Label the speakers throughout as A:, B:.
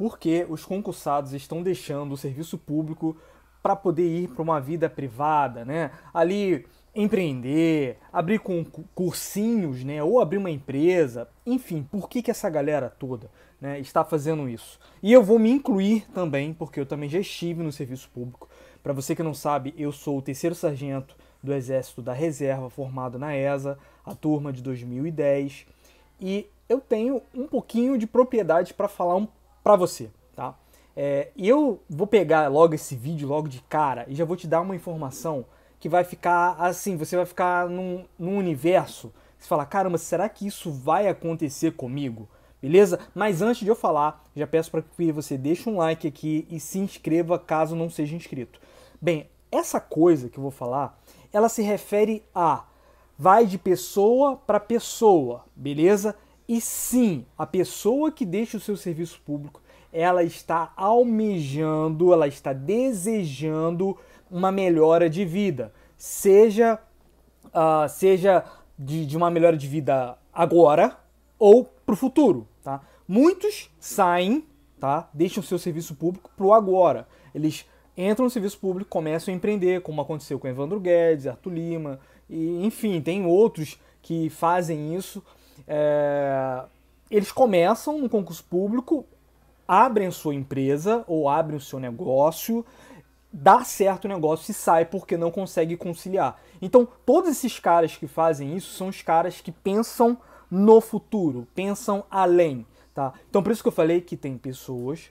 A: porque os concursados estão deixando o serviço público para poder ir para uma vida privada, né? Ali empreender, abrir cursinhos, né? Ou abrir uma empresa. Enfim, por que, que essa galera toda né, está fazendo isso? E eu vou me incluir também, porque eu também já estive no serviço público. Para você que não sabe, eu sou o terceiro sargento do Exército da Reserva, formado na ESA, a turma de 2010. E eu tenho um pouquinho de propriedade para falar um para você, tá? É, eu vou pegar logo esse vídeo, logo de cara, e já vou te dar uma informação que vai ficar assim, você vai ficar num, num universo, você fala, caramba, será que isso vai acontecer comigo? Beleza? Mas antes de eu falar, já peço para que você deixe um like aqui e se inscreva caso não seja inscrito. Bem, essa coisa que eu vou falar, ela se refere a vai de pessoa para pessoa, beleza? E sim, a pessoa que deixa o seu serviço público, ela está almejando, ela está desejando uma melhora de vida, seja uh, seja de, de uma melhora de vida agora ou para o futuro, tá? Muitos saem, tá? Deixam seu serviço público para o agora. Eles entram no serviço público, começam a empreender, como aconteceu com Evandro Guedes, Arthur Lima, e enfim, tem outros que fazem isso é, eles começam no concurso público, abrem sua empresa ou abrem o seu negócio, dá certo o negócio e sai porque não consegue conciliar. Então, todos esses caras que fazem isso são os caras que pensam no futuro, pensam além, tá? Então, por isso que eu falei que tem pessoas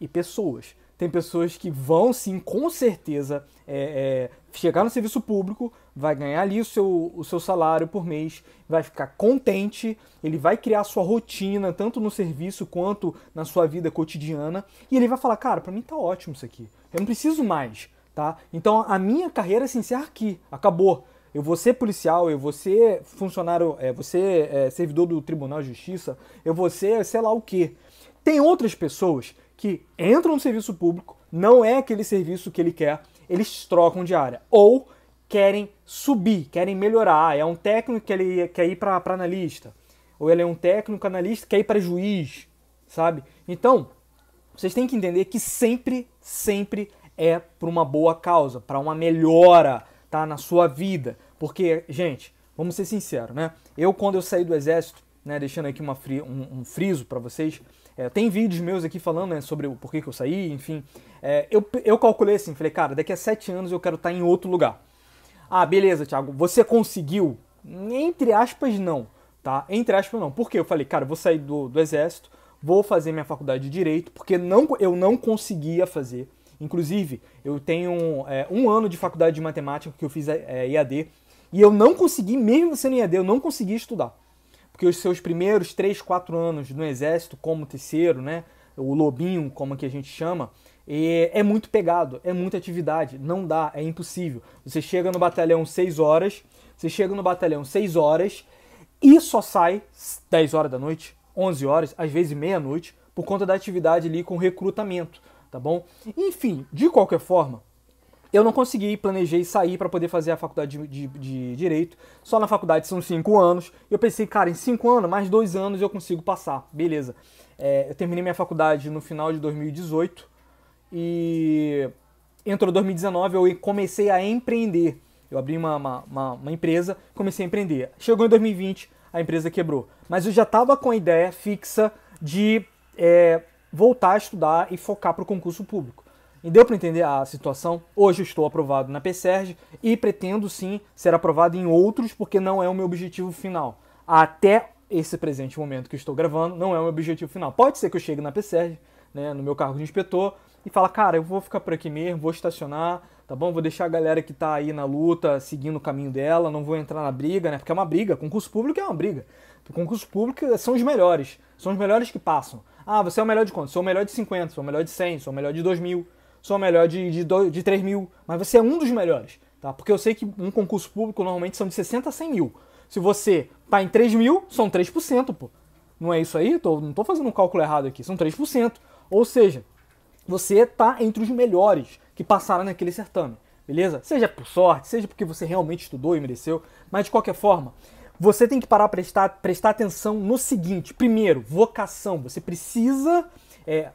A: e pessoas tem pessoas que vão sim, com certeza, é, é, chegar no serviço público, vai ganhar ali o seu, o seu salário por mês, vai ficar contente, ele vai criar sua rotina, tanto no serviço quanto na sua vida cotidiana, e ele vai falar, cara, para mim tá ótimo isso aqui, eu não preciso mais, tá? Então a minha carreira assim, se encerra aqui, acabou. Eu vou ser policial, eu vou ser funcionário, é, você é, servidor do Tribunal de Justiça, eu vou ser sei lá o quê. Tem outras pessoas que entram no serviço público, não é aquele serviço que ele quer, eles trocam de área. Ou querem subir, querem melhorar. É um técnico que ele quer ir para analista. Ou ele é um técnico analista que quer ir para juiz, sabe? Então, vocês têm que entender que sempre, sempre é para uma boa causa, para uma melhora, tá? Na sua vida. Porque, gente, vamos ser sinceros, né? Eu, quando eu saí do exército, né, deixando aqui uma fri um, um friso para vocês, é, tem vídeos meus aqui falando né, sobre o porquê que eu saí, enfim. É, eu, eu calculei assim, falei, cara, daqui a sete anos eu quero estar tá em outro lugar. Ah, beleza, Thiago, você conseguiu? Entre aspas, não. Tá? Entre aspas, não. Por quê? Eu falei, cara, eu vou sair do, do exército, vou fazer minha faculdade de direito, porque não, eu não conseguia fazer. Inclusive, eu tenho é, um ano de faculdade de matemática que eu fiz é, e eu não consegui, mesmo sendo iad eu não consegui estudar porque os seus primeiros 3, 4 anos no exército como terceiro, né, o lobinho, como que a gente chama, é, é muito pegado, é muita atividade, não dá, é impossível. Você chega no batalhão 6 horas, você chega no batalhão 6 horas e só sai 10 horas da noite, 11 horas, às vezes meia-noite, por conta da atividade ali com recrutamento, tá bom? Enfim, de qualquer forma, eu não consegui, planejei sair para poder fazer a faculdade de, de, de, Direito. Só na faculdade são cinco anos. Eu pensei, cara, em cinco anos, mais dois anos eu consigo passar. Beleza. É, eu terminei minha faculdade no final de 2018 e entrou 2019, eu comecei a empreender. Eu abri uma, uma, uma, uma empresa, comecei a empreender. Chegou em 2020, a empresa quebrou. Mas eu já estava com a ideia fixa de é, voltar a estudar e focar para o concurso público. E deu para entender a situação? Hoje estou aprovado na PSERG e pretendo sim ser aprovado em outros, porque não é o meu objetivo final. Até esse presente momento que estou gravando, não é o meu objetivo final. Pode ser que eu chegue na PSERG, né, no meu cargo de inspetor, e fala, cara, eu vou ficar por aqui mesmo, vou estacionar, tá bom? Vou deixar a galera que tá aí na luta seguindo o caminho dela, não vou entrar na briga, né? Porque é uma briga, concurso público é uma briga. concurso público são os melhores, são os melhores que passam. Ah, você é o melhor de quanto? Sou o melhor de 50, sou o melhor de 100, sou o melhor de 2 mil sou melhor de, de, dois, de 3 mil, mas você é um dos melhores, tá? Porque eu sei que um concurso público normalmente são de 60 a 100 mil. Se você tá em 3 mil, são 3%, pô. Não é isso aí? Tô, não tô fazendo um cálculo errado aqui, são 3%. Ou seja, você tá entre os melhores que passaram naquele certame, beleza? Seja por sorte, seja porque você realmente estudou e mereceu, mas de qualquer forma, você tem que parar prestar prestar atenção no seguinte: primeiro, vocação. Você precisa é,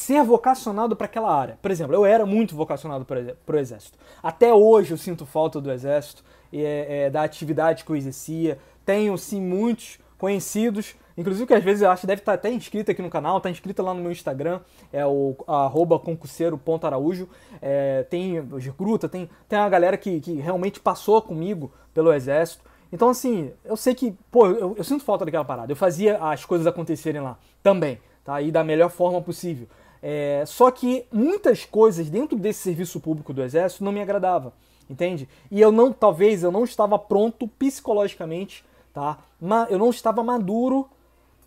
A: ser vocacionado para aquela área. Por exemplo, eu era muito vocacionado para o Exército. Até hoje eu sinto falta do Exército, é, é, da atividade que eu exercia. Tenho, sim, muitos conhecidos, inclusive que às vezes eu acho que deve estar tá até inscrito aqui no canal, está inscrito lá no meu Instagram, é o arroba concurseiro.araújo. É, tem recruta, tem, tem uma galera que, que realmente passou comigo pelo Exército. Então, assim, eu sei que, pô, eu, eu sinto falta daquela parada. Eu fazia as coisas acontecerem lá também, tá? E da melhor forma possível. É, só que muitas coisas dentro desse serviço público do Exército não me agradava, entende? E eu não, talvez eu não estava pronto psicologicamente, tá? Mas eu não estava maduro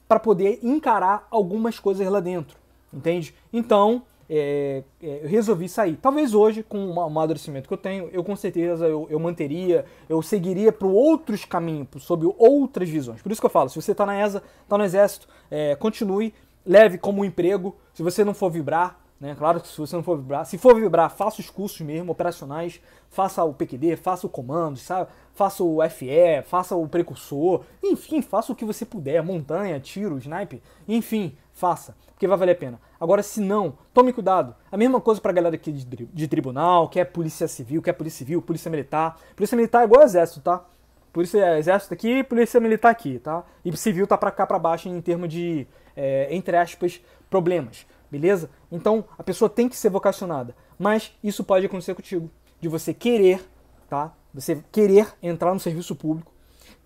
A: para poder encarar algumas coisas lá dentro, entende? Então é, é, eu resolvi sair. Talvez hoje, com o amadurecimento que eu tenho, eu com certeza eu, eu manteria, eu seguiria para outros caminhos, sob outras visões. Por isso que eu falo, se você está na ESA, está no Exército, é, continue leve como um emprego. Se você não for vibrar, né? Claro que se você não for vibrar, se for vibrar, faça os cursos mesmo, operacionais, faça o PQD, faça o comando, sabe? Faça o FE, faça o precursor, enfim, faça o que você puder, montanha, tiro, snipe, enfim, faça, porque vai valer a pena. Agora, se não, tome cuidado. A mesma coisa pra galera aqui é de, de tribunal, que é polícia civil, que é polícia civil, polícia militar. Polícia militar é igual ao exército, tá? Polícia é Exército aqui, Polícia Militar aqui, tá? E Civil tá para cá para baixo em termos de, é, entre aspas, problemas, beleza? Então a pessoa tem que ser vocacionada, mas isso pode acontecer contigo, de você querer, tá? Você querer entrar no serviço público,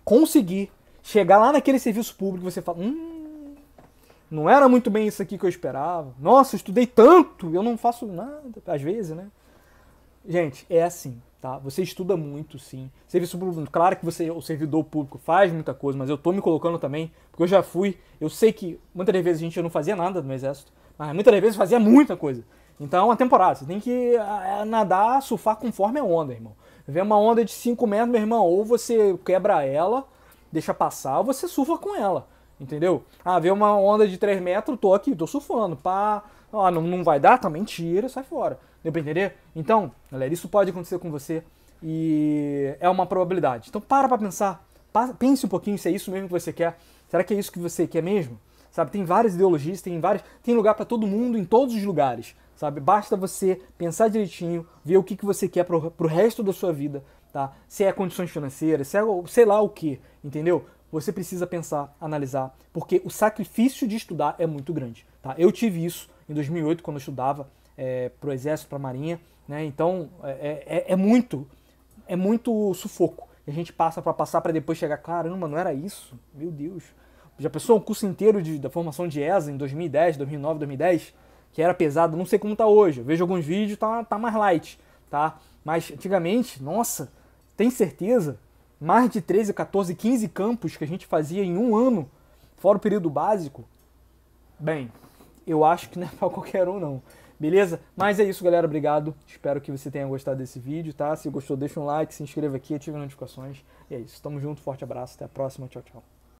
A: conseguir chegar lá naquele serviço público, você fala, hum, não era muito bem isso aqui que eu esperava. Nossa, eu estudei tanto, eu não faço nada, às vezes, né? Gente, é assim tá? Você estuda muito, sim. Serviço público, claro que você, o servidor público, faz muita coisa, mas eu tô me colocando também, porque eu já fui, eu sei que muitas das vezes a gente não fazia nada no exército, mas muitas das vezes fazia muita coisa. Então é uma temporada, você tem que ah, é, nadar, surfar conforme a onda, irmão. Vem uma onda de 5 metros, meu irmão, ou você quebra ela, deixa passar, ou você surfa com ela. Entendeu? Ah, vê uma onda de 3 metros, tô aqui, tô surfando. Pá, ó ah, não, não vai dar? Tá mentira, sai fora. Deu pra entender? Então, galera, isso pode acontecer com você e é uma probabilidade. Então para pra pensar, pense um pouquinho se é isso mesmo que você quer. Será que é isso que você quer mesmo? Sabe, tem várias ideologias, tem várias, tem lugar para todo mundo em todos os lugares, sabe? Basta você pensar direitinho, ver o que, que você quer pro, pro resto da sua vida, tá? Se é condições financeiras, se é sei lá o que, entendeu? Você precisa pensar, analisar, porque o sacrifício de estudar é muito grande, tá? Eu tive isso em 2008, quando eu estudava é, para o Exército, para a Marinha. Né? Então, é, é, é, é, muito é muito sufoco. E a gente passa para passar para depois chegar, caramba, não era isso? Meu Deus. Já pensou um curso inteiro de, da formação de ESA em 2010, 2009, 2010? Que era pesado, não sei como está hoje. Eu vejo alguns vídeos, tá, tá mais light, tá? Mas antigamente, nossa, tem certeza? Mais de 13, 14, 15 campos que a gente fazia em um ano, fora o período básico. Bem, eu acho que não é para qualquer um, não. Beleza? Mas é isso, galera. Obrigado. Espero que você tenha gostado desse vídeo, tá? Se gostou, deixa um like, se inscreva aqui, ative as notificações. E é isso. Tamo junto, forte abraço, até a próxima. Tchau, tchau.